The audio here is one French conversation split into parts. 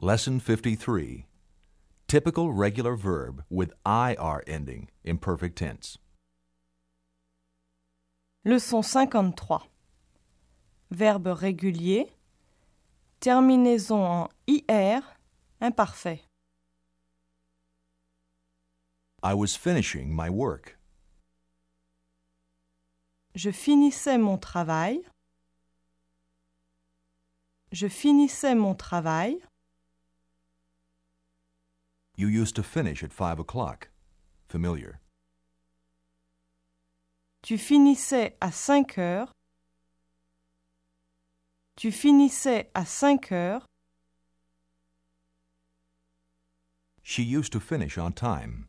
Lesson 53 Typical regular verb with IR ending, imperfect tense. Leçon 53 Verbe régulier Terminaison en IR imparfait. I was finishing my work. Je finissais mon travail. Je finissais mon travail. You used to finish at five o'clock. Familiar. Tu finissais à cinq heures. Tu finissais à cinq heures. She used to finish on time.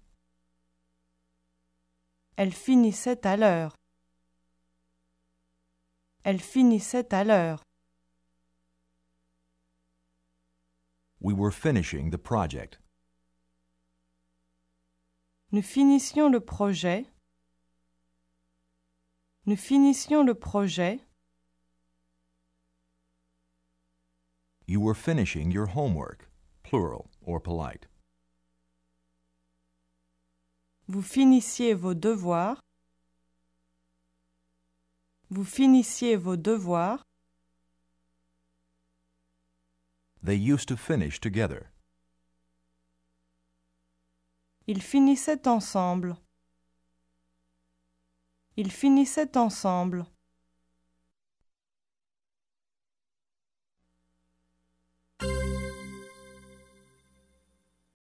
Elle finissait à l'heure. Elle finissait à l'heure. We were finishing the project. Nous finissions le projet. Nous finissions le projet. You were finishing your homework, plural or polite. Vous finissiez vos devoirs. Vous finissiez vos devoirs. They used to finish together. Ils finissaient ensemble. Ils finissaient ensemble.